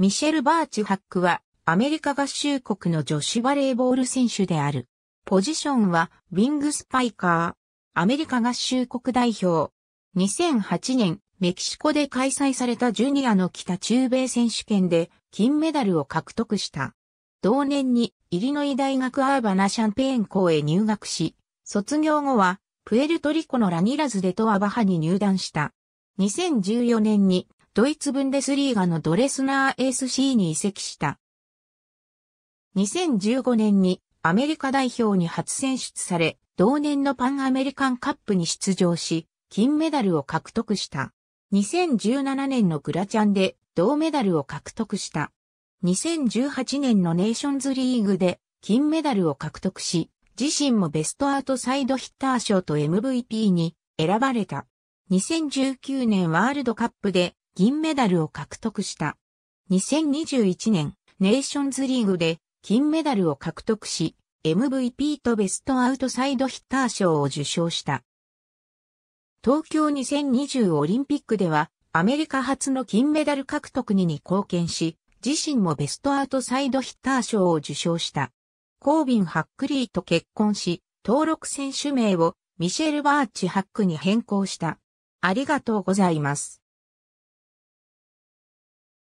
ミシェル・バーチハックはアメリカ合衆国の女子バレーボール選手である。ポジションはウィングスパイカー。アメリカ合衆国代表。2008年、メキシコで開催されたジュニアの北中米選手権で金メダルを獲得した。同年にイリノイ大学アーバナシャンペーン校へ入学し、卒業後はプエルトリコのラニラズデトアバハに入団した。2014年にドイツブンデスリーガのドレスナー AC に移籍した。2015年にアメリカ代表に初選出され、同年のパンアメリカンカップに出場し、金メダルを獲得した。2017年のグラチャンで銅メダルを獲得した。2018年のネーションズリーグで金メダルを獲得し、自身もベストアートサイドヒッター賞と MVP に選ばれた。2019年ワールドカップで銀メダルを獲得した。2021年、ネーションズリーグで金メダルを獲得し、MVP とベストアウトサイドヒッター賞を受賞した。東京2020オリンピックでは、アメリカ初の金メダル獲得に貢献し、自身もベストアウトサイドヒッター賞を受賞した。コービン・ハックリーと結婚し、登録選手名をミシェル・バーチ・ハックに変更した。ありがとうございます。